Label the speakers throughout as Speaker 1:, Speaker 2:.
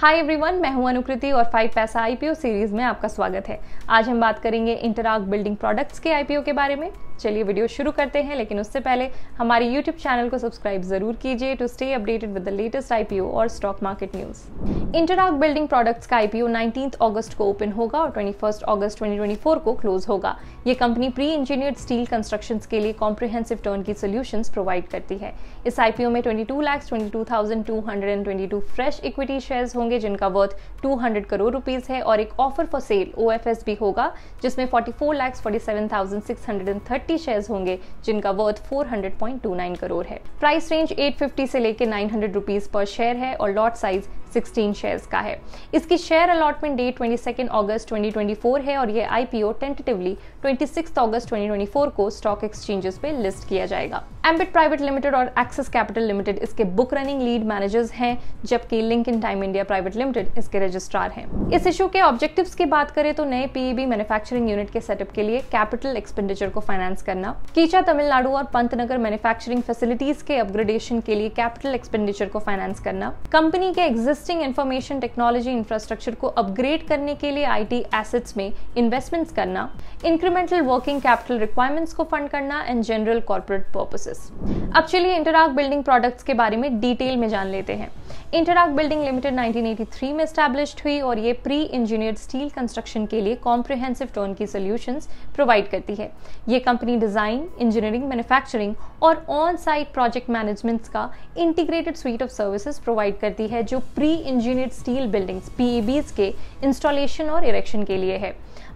Speaker 1: Hi everyone मैं हूं अनुकृति और फाइव पैसा आईपीओ सीरीज में आपका स्वागत है आज हम बात करेंगे इंटराग बिल्डिंग प्रोडक्ट्स के आईपीओ के बारे में चलिए वीडियो शुरू करते हैं लेकिन उससे पहले हमारे यूट्यूब चैनल को सब्सक्राइब जरूर कीजिए to stay updated with the latest IPO और stock market news Interarch building products का आईपीओ नाइनटीन अगस्त को ओपन होगा और ट्वेंटी अगस्त ट्वेंटी को क्लोज होगा ये company pre engineered steel construction के लिए comprehensive turnkey solution provide करती है इस आईपीओ में twenty two lakhs twenty two thousand two hundred and twenty two fresh equity share होंगे होंगे जिनका वर्थ 200 करोड़ रुपीस है और एक ऑफर फॉर सेल ओ भी होगा जिसमें 44 लाख 47,630 शेयर्स होंगे जिनका वर्थ 400.29 करोड़ है प्राइस रेंज 850 से लेकर 900 रुपीस पर शेयर है और लॉट साइज 16 शेयर्स का है इसकी शेयर अलॉटमेंट डेट 22 अगस्त 2024 है और ये आईपीओ टेंटेटिवली 26 अगस्त 2024 को स्टॉक एक्सचेंजेस पे लिस्ट किया जाएगा एम्बिट प्राइवेट लिमिटेड और एक्सेस कैपिटल लिमिटेड इसके बुक रनिंग लीड मैनेजर्स हैं जबकि Link in time India private limited इसके रजिस्ट्रार हैं इस इशू के ऑब्जेक्टिव की बात करें तो नए पीईबी मैन्युफैक्चरिंग यूनिट के सेटअप के लिए कैपिटल एक्सपेंडिचर को फाइनेंस करना कीचा तमिलनाडु और पंतनगर मैन्युफैक्चरिंग फैसिलिटीज के अपग्रेडेशन के लिए कैपिटल एक्सपेंडिचर को फाइनेंस करना कंपनी के exist existing information technology infrastructure को अपग्रेड करने के लिए आईटी एसेट्स में इन्वेस्टमेंट्स करना इंक्रीमेंटल वर्किंग कैपिटल रिक्वायरमेंट्स को फंड करना एंड जनरल कॉर्पोरेट पर्पसेस अब चलिए इंटराक बिल्डिंग प्रोडक्ट्स के बारे में डिटेल में जान लेते हैं इंटरआर्क बिल्डिंग लिमिटेड 1983 में स्टैब्लिश हुई और ये प्री इंजीनियर्ड स्टील कंस्ट्रक्शन के लिए comprehensive turnkey solution provide करती है ये कंपनी डिज़ाइन इंजीनियरिंग मैन्युफैक्चरिंग और ऑन साइट प्रोजेक्ट मैनेजमेंट का integrated suite of services provide करती है जो pre engineered steel buildings PEBs के इंस्टॉलेशन और इरेक्शन के लिए है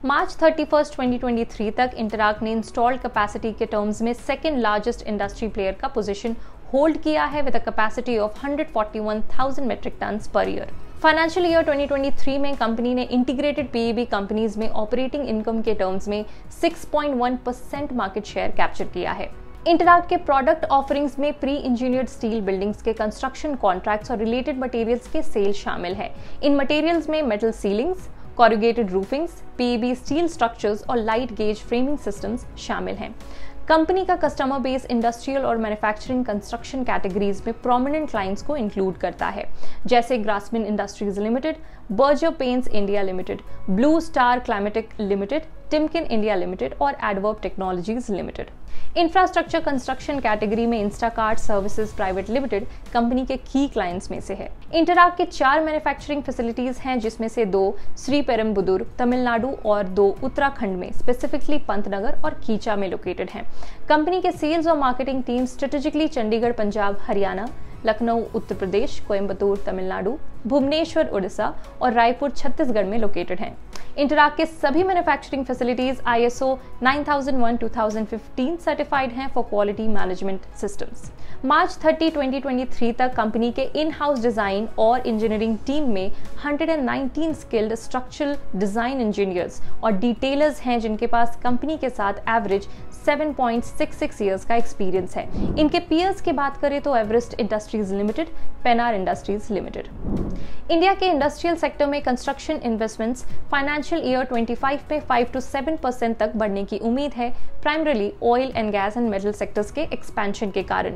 Speaker 1: मार्च 31, 2023 तक इंटराक ने इंस्टॉल्ड कैपेसिटी के टर्म्स में सेकेंड लार्जेस्ट इंडस्ट्री प्लेयर का पोजीशन होल्ड किया है with a capacity of 141,000 metric ton per year financial year 2023 में कंपनी ने इंटीग्रेटेड पीईबी कंपनीज में ऑपरेटिंग इनकम के टर्म्स में 6.1 परसेंट मार्केट शेयर कैप्चर किया है इंटराक्ट के प्रोडक्ट ऑफरिंग्स में प्री इंजीनियर्ड स्टील बिल्डिंग्स के कंस्ट्रक्शन कॉन्ट्रैक्ट्स और रिलेटेड मटेरियल्स के सेल शामिल है इन मटेरियल्स में metal ceilings corrugated roofings PEB steel structures और लाइट गेज फ्रेमिंग सिस्टम्स शामिल हैं कंपनी का कस्टमर बेस इंडस्ट्रियल और मैन्युफैक्चरिंग कंस्ट्रक्शन कैटेगरीज में प्रोमिनेंट क्लाइंट्स को इंक्लूड करता है जैसे Grasim industries limited Berger paints India limited Blue Star climatic limited Timken India limited और adverb technologies limited infrastructure construction category में Instakart services private limited company के की क्लाइंट्स में से है इंटरआक के चार मैन्युफैक्चरिंग फैसिलिटीज हैं जिसमें से दो श्री पेरम्बुदुर तमिलनाडु और दो उत्तराखंड में स्पेसिफिकली पंतनगर और कीचा में लोकेटेड हैं कंपनी के सेल्स और marketing team strategically Chandigarh Punjab Haryana Lucknow Uttar Pradesh Coimbatore Tamil Nadu Bhubaneswar Orissa और रायपुर छत्तीसगढ़ में लोकेटेड हैं इंटराक के सभी मैन्युफैक्चरिंग फैसिलिटीज आई 9001 नाइन सर्टिफाइड हैं for quality management systems March 30 2023 तक कंपनी के इन हाउस डिजाइन और इंजीनियरिंग टीम में 119 स्किल्ड स्ट्रक्चरल डिजाइन इंजीनियर्स और डिटेलर्स हैं जिनके पास कंपनी के साथ एवरेज 7.66 इयर्स का एक्सपीरियंस है इनके पीयर्स की बात करें तो Everest industries limited Pennar industries limited India के इंडस्ट्रियल सेक्टर में construction investments finance financial year 25 में 5 टू 7 परसेंट तक बढ़ने की उम्मीद है primarily oil and gas and metal sectors के एक्सपेंशन के कारण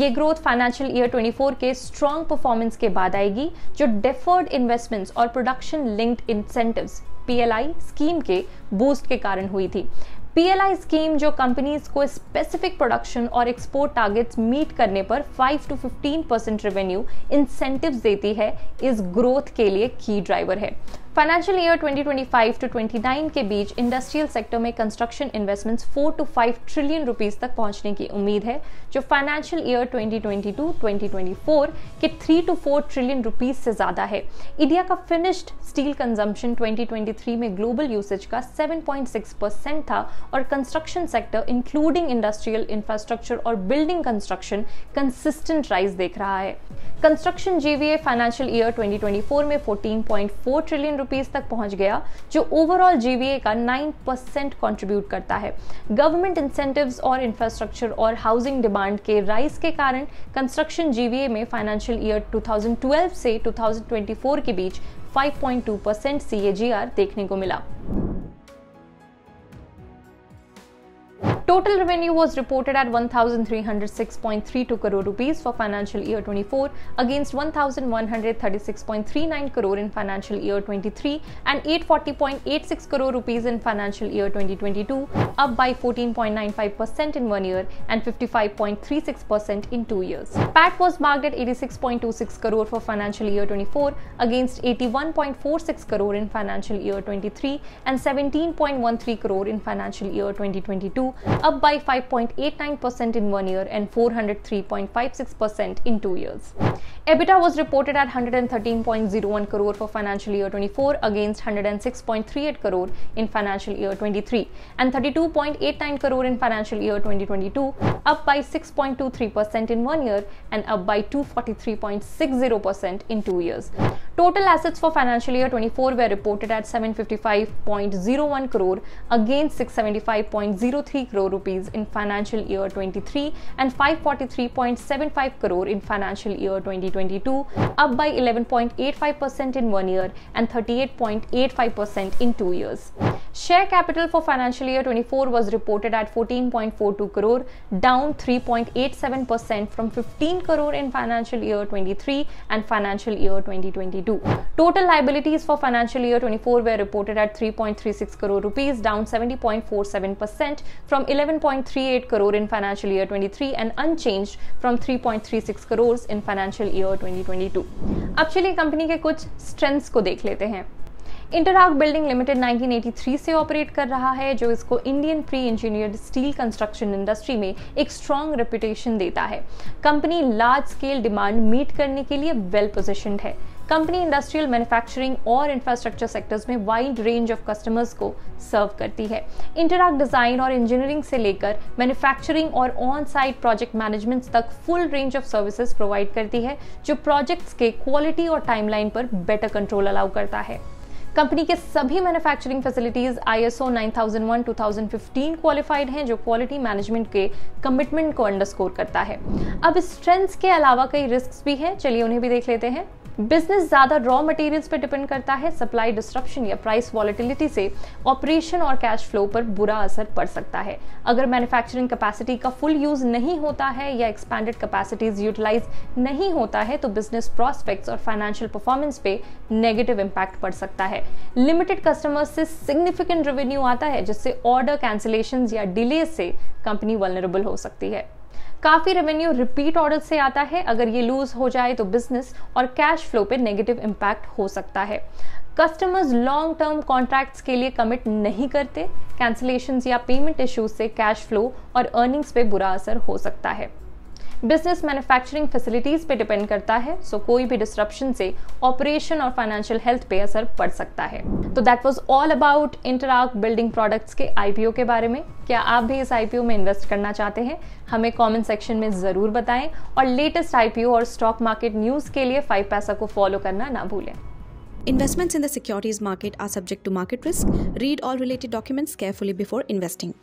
Speaker 1: ये ग्रोथ फाइनेंशियल ईयर 24 के स्ट्रॉन्ग परफॉर्मेंस के बाद आएगी जो डेफर्ड इन्वेस्टमेंट्स और production linked incentive P scheme के बूस्ट के कारण हुई थी पी स्कीम जो कंपनीज को स्पेसिफिक प्रोडक्शन और एक्सपोर्ट टारगेट्स मीट करने पर 5 टू 15 परसेंट रेवेन्यू इंसेंटिव देती है इस ग्रोथ के लिए की ड्राइवर है फाइनेंशियल ईयर 2025 टू 29 के बीच इंडस्ट्रियल सेक्टर में construction investments 4 to 5 trillion rupees तक पहुंचने की उम्मीद है जो फाइनेंशियल ईयर 2022-2024 के 3 टू 4 ट्रिलियन रुपीस से ज़्यादा है इंडिया का फिनिश्ड स्टील कंजम्पशन 2023 में ग्लोबल यूसेज का 7.6 परसेंट था और construction sector including industrial infrastructure और बिल्डिंग कंस्ट्रक्शन कंसिस्टेंट राइज देख रहा है construction GVA financial year twenty में फोर्टीन ट्रिलियन रुपीज तक पहुंच गया जो ओवरऑल जीवीए का 9 परसेंट कॉन्ट्रीब्यूट करता है गवर्नमेंट इंसेंटिव्स और इंफ्रास्ट्रक्चर और हाउसिंग डिमांड के राइज के कारण कंस्ट्रक्शन जीवीए में फाइनेंशियल ईयर 2012 से 2024 के बीच 5.2 पॉइंट सी देखने को मिला Total revenue was reported at 1306.32 crore rupees for financial year 24 against 1136.39 crore in financial year 23 and 840.86 crore rupees in financial year 2022 up by 14.95% in one year and 55.36% in two years. PAT was marked at 86.26 crore for financial year 24 against 81.46 crore in financial year 23 and 17.13 crore in financial year 2022 up by 5.89% in one year and 403.56% in two years. EBITDA was reported at 113.01 crore for financial year 24 against 106.38 crore in financial year 23 and 32.89 crore in financial year 2022, up by 6.23% in one year and up by 243.60% in two years. Total assets for financial year 24 were reported at 755.01 crore against 675.03 crore rupees in financial year 23 and 543.75 crore in financial year 2022, up by 11.85% in one year and 38.85% in two years. Share capital for financial year 24 was reported at 14.42 crore, down 3.87% from 15 crore in financial year 23 and financial year 2022 2022. Total liabilities for financial year 24 were reported at 3.36 crore rupees, down 70.47% from 11.38 crore in financial year 23 and unchanged from 3.36 crores in financial year 2022. ab chaliye company ke kuch strengths ko dekh lete hain Interarch building limited 1983 से operate कर रहा है जो इसको Indian pre engineered steel construction industry में एक strong reputation देता है company large scale demand meet करने के लिए वेल पोजिशन है कंपनी इंडस्ट्रियल मैन्युफैक्चरिंग और इंफ्रास्ट्रक्चर सेक्टर्स में वाइड रेंज ऑफ कस्टमर्स को सर्व करती है इंटरैक्ट डिज़ाइन और इंजीनियरिंग से लेकर मैन्युफैक्चरिंग और ऑन साइट प्रोजेक्ट मैनेजमेंट तक full range of services provide करती है जो प्रोजेक्ट्स के क्वालिटी और टाइमलाइन पर बेटर कंट्रोल अलाउ करता है कंपनी के सभी मैन्युफैक्चरिंग फैसिलिटीज आईएसओ 9001 2015 क्वालिफाइड हैं जो क्वालिटी मैनेजमेंट के कमिटमेंट को अंडरस्कोर करता है अब स्ट्रेंथ्स के अलावा कई रिस्क भी हैं चलिए उन्हें भी देख लेते हैं बिजनेस ज़्यादा रॉ मटेरियल्स पर डिपेंड करता है सप्लाई डिस्ट्रप्शन या प्राइस वॉलिटिलिटी से ऑपरेशन और कैश फ्लो पर बुरा असर पड़ सकता है अगर मैन्युफैक्चरिंग कैपेसिटी का फुल यूज़ नहीं होता है या एक्सपैंडेड कैपेसिटीज यूटिलाइज नहीं होता है तो बिजनेस प्रॉस्पेक्ट्स और फाइनेंशियल परफॉर्मेंस पे नेगेटिव इम्पैक्ट पड़ सकता है लिमिटेड कस्टमर्स से सिग्निफिकेंट रेवेन्यू आता है जिससे ऑर्डर कैंसिलेशन या डिले से कंपनी वलनरेबल हो सकती है काफी रेवेन्यू रिपीट ऑर्डर से आता है अगर ये लूज हो जाए तो बिजनेस और कैश फ्लो पे नेगेटिव इम्पैक्ट हो सकता है कस्टमर्स लॉन्ग टर्म कॉन्ट्रैक्ट्स के लिए कमिट नहीं करते कैंसिलेशन या पेमेंट इश्यूज से कैश फ्लो और अर्निंग्स पे बुरा असर हो सकता है बिजनेस मैन्युफैक्चरिंग फैसिलिटीज पे डिपेंड करता है सो so कोई भी डिस्ट्रप्शन से ऑपरेशन और फाइनेंशियल हेल्थ पे असर पड़ सकता है तो that was all about Interarch building products के आईपीओ के बारे में क्या आप भी इस आईपीओ में इन्वेस्ट करना चाहते हैं हमें कमेंट सेक्शन में ज़रूर बताएं और लेटेस्ट आईपीओ और स्टॉक मार्केट न्यूज़ के लिए फाइव पैसा को फॉलो करना ना भूलें Investments in the securities market are subject to market risk. Read all related documents carefully before investing.